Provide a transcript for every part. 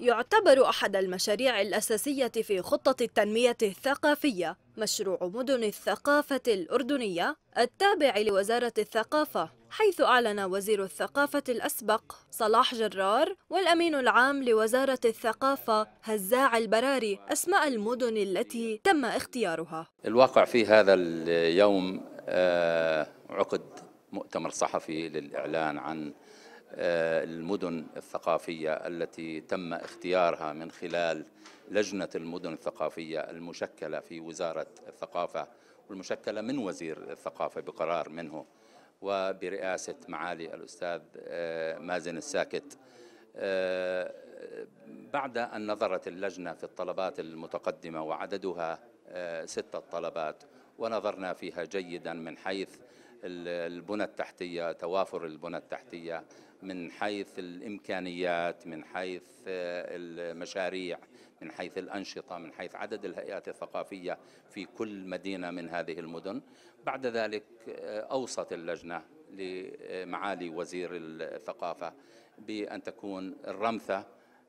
يعتبر أحد المشاريع الأساسية في خطة التنمية الثقافية مشروع مدن الثقافة الأردنية التابع لوزارة الثقافة حيث أعلن وزير الثقافة الأسبق صلاح جرار والأمين العام لوزارة الثقافة هزاع البراري أسماء المدن التي تم اختيارها الواقع في هذا اليوم آه، عقد مؤتمر صحفي للإعلان عن آه، المدن الثقافية التي تم اختيارها من خلال لجنة المدن الثقافية المشكلة في وزارة الثقافة والمشكلة من وزير الثقافة بقرار منه وبرئاسة معالي الأستاذ آه، مازن الساكت آه، بعد أن نظرت اللجنة في الطلبات المتقدمة وعددها ستة طلبات ونظرنا فيها جيدا من حيث البنى التحتية توافر البنى التحتية من حيث الإمكانيات من حيث آه، المشاريع من حيث الأنشطة من حيث عدد الهيئات الثقافية في كل مدينة من هذه المدن بعد ذلك آه، أوصت اللجنة لمعالي وزير الثقافة بأن تكون الرمثة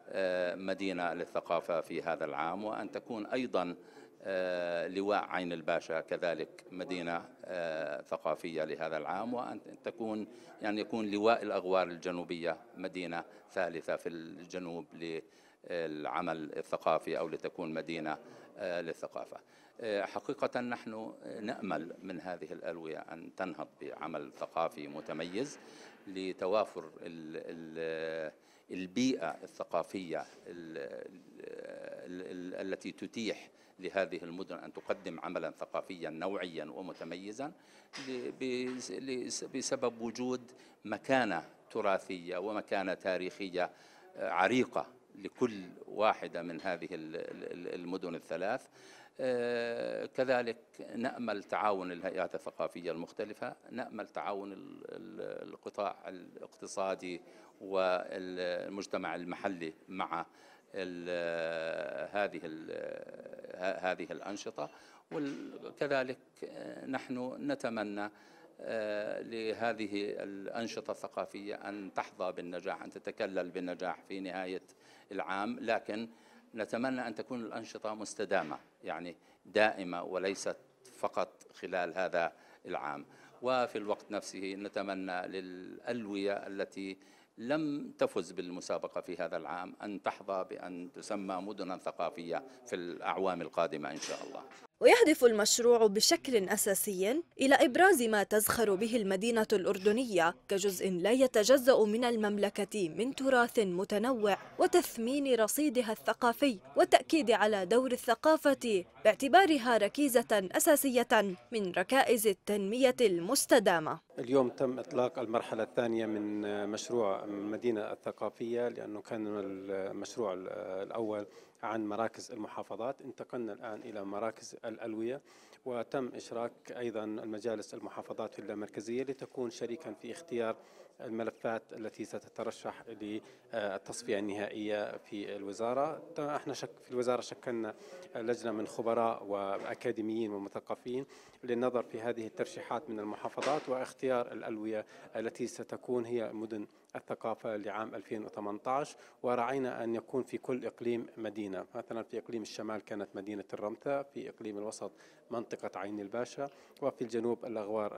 آه، مدينة للثقافة في هذا العام وأن تكون أيضا آه، لواء عين الباشا كذلك مدينة آه، ثقافية لهذا العام وأن تكون يعني يكون لواء الأغوار الجنوبية مدينة ثالثة في الجنوب للعمل الثقافي أو لتكون مدينة آه، للثقافة حقيقة نحن نأمل من هذه الألوية أن تنهض بعمل ثقافي متميز لتوافر ال البيئة الثقافية التي تتيح لهذه المدن أن تقدم عملا ثقافيا نوعيا ومتميزا بسبب وجود مكانة تراثية ومكانة تاريخية آه، عريقة لكل واحدة من هذه المدن الثلاث آه، كذلك نأمل تعاون الهيئات الثقافية المختلفة نأمل تعاون القطاع الاقتصادي والمجتمع المحلي مع آه، هذه هذه الأنشطة وكذلك آه، نحن نتمنى آه، لهذه الأنشطة الثقافية أن تحظى بالنجاح أن تتكلل بالنجاح في نهاية العام لكن نتمنى أن تكون الأنشطة مستدامة يعني دائمة وليست فقط خلال هذا العام وفي الوقت نفسه نتمنى للألوية التي لم تفز بالمسابقة في هذا العام أن تحظى بأن تسمى مدنا ثقافية في الأعوام القادمة إن شاء الله ويهدف المشروع بشكل أساسي إلى إبراز ما تزخر به المدينة الأردنية كجزء لا يتجزأ من المملكة من تراث متنوع وتثمين رصيدها الثقافي والتأكيد على دور الثقافة باعتبارها ركيزة أساسية من ركائز التنمية المستدامة اليوم تم إطلاق المرحلة الثانية من مشروع مدينة الثقافية لأنه كان المشروع الأول عن مراكز المحافظات انتقلنا الآن إلى مراكز الألوية وتم إشراك أيضا المجالس المحافظات في المركزية لتكون شريكا في اختيار الملفات التي ستترشح للتصفية النهائية في الوزارة احنا شك في الوزارة شكلنا لجنة من خبراء وأكاديميين ومثقفين للنظر في هذه الترشيحات من المحافظات واختيار الألوية التي ستكون هي مدن الثقافة لعام 2018 ورعينا أن يكون في كل إقليم مدينة مثلا في إقليم الشمال كانت مدينة الرمثة في إقليم الوسط منطقة عين الباشا وفي الجنوب الأغوار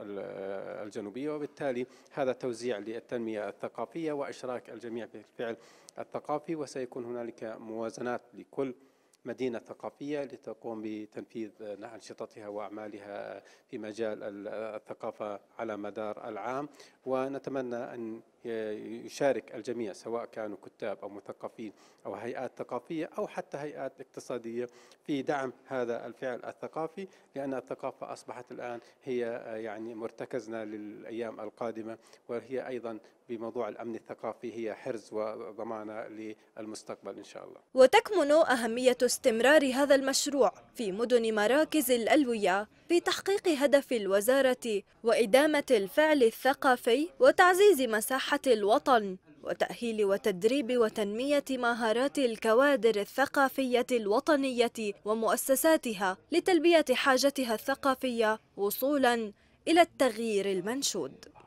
الجنوبية وبالتالي هذا توزيع للتنمية الثقافية وإشراك الجميع في الفعل الثقافي وسيكون هنالك موازنات لكل مدينة ثقافية لتقوم بتنفيذ أنشطتها وأعمالها في مجال الثقافة على مدار العام ونتمنى أن يشارك الجميع سواء كانوا كتاب أو مثقفين أو هيئات ثقافية أو حتى هيئات اقتصادية في دعم هذا الفعل الثقافي لأن الثقافة أصبحت الآن هي يعني مرتكزنا للأيام القادمة وهي أيضا بموضوع الأمن الثقافي هي حرز وضمانة للمستقبل إن شاء الله وتكمن أهمية استمرار هذا المشروع في مدن مراكز الألوية في تحقيق هدف الوزارة وإدامة الفعل الثقافي وتعزيز مساحة الوطن وتأهيل وتدريب وتنمية مهارات الكوادر الثقافية الوطنية ومؤسساتها لتلبية حاجتها الثقافية وصولاً إلى التغيير المنشود